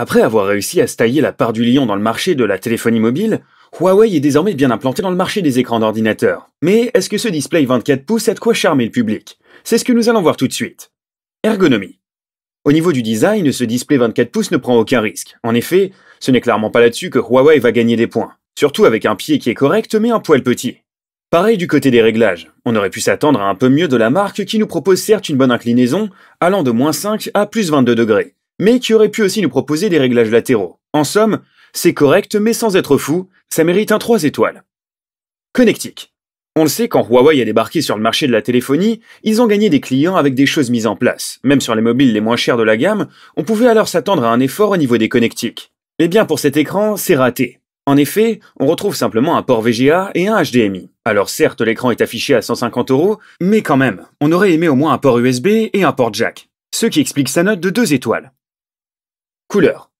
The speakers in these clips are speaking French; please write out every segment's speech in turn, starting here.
Après avoir réussi à se tailler la part du lion dans le marché de la téléphonie mobile, Huawei est désormais bien implanté dans le marché des écrans d'ordinateur. Mais est-ce que ce display 24 pouces a de quoi charmer le public C'est ce que nous allons voir tout de suite. Ergonomie. Au niveau du design, ce display 24 pouces ne prend aucun risque. En effet, ce n'est clairement pas là-dessus que Huawei va gagner des points. Surtout avec un pied qui est correct mais un poil petit. Pareil du côté des réglages. On aurait pu s'attendre à un peu mieux de la marque qui nous propose certes une bonne inclinaison, allant de moins 5 à plus 22 degrés mais qui aurait pu aussi nous proposer des réglages latéraux. En somme, c'est correct, mais sans être fou, ça mérite un 3 étoiles. Connectique. On le sait, quand Huawei a débarqué sur le marché de la téléphonie, ils ont gagné des clients avec des choses mises en place. Même sur les mobiles les moins chers de la gamme, on pouvait alors s'attendre à un effort au niveau des connectiques. Eh bien pour cet écran, c'est raté. En effet, on retrouve simplement un port VGA et un HDMI. Alors certes, l'écran est affiché à 150 euros, mais quand même, on aurait aimé au moins un port USB et un port jack. Ce qui explique sa note de 2 étoiles. Couleurs.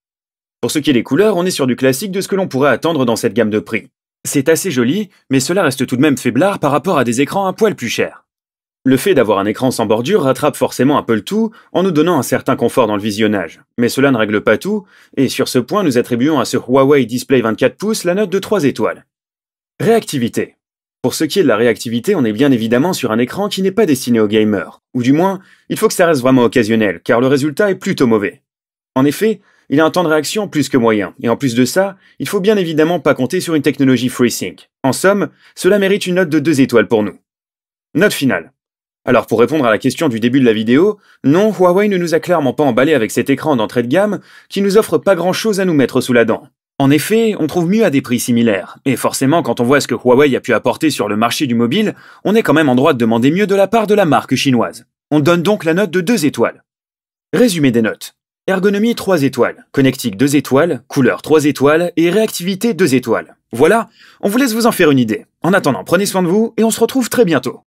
Pour ce qui est des couleurs, on est sur du classique de ce que l'on pourrait attendre dans cette gamme de prix. C'est assez joli, mais cela reste tout de même faiblard par rapport à des écrans un poil plus chers. Le fait d'avoir un écran sans bordure rattrape forcément un peu le tout en nous donnant un certain confort dans le visionnage, mais cela ne règle pas tout, et sur ce point nous attribuons à ce Huawei Display 24 pouces la note de 3 étoiles. Réactivité. Pour ce qui est de la réactivité, on est bien évidemment sur un écran qui n'est pas destiné aux gamers, ou du moins, il faut que ça reste vraiment occasionnel, car le résultat est plutôt mauvais. En effet, il a un temps de réaction plus que moyen, et en plus de ça, il faut bien évidemment pas compter sur une technologie FreeSync. En somme, cela mérite une note de 2 étoiles pour nous. Note finale. Alors pour répondre à la question du début de la vidéo, non, Huawei ne nous a clairement pas emballé avec cet écran d'entrée de gamme qui nous offre pas grand chose à nous mettre sous la dent. En effet, on trouve mieux à des prix similaires, et forcément quand on voit ce que Huawei a pu apporter sur le marché du mobile, on est quand même en droit de demander mieux de la part de la marque chinoise. On donne donc la note de 2 étoiles. Résumé des notes. Ergonomie 3 étoiles, connectique 2 étoiles, couleur 3 étoiles et réactivité 2 étoiles. Voilà, on vous laisse vous en faire une idée. En attendant, prenez soin de vous et on se retrouve très bientôt.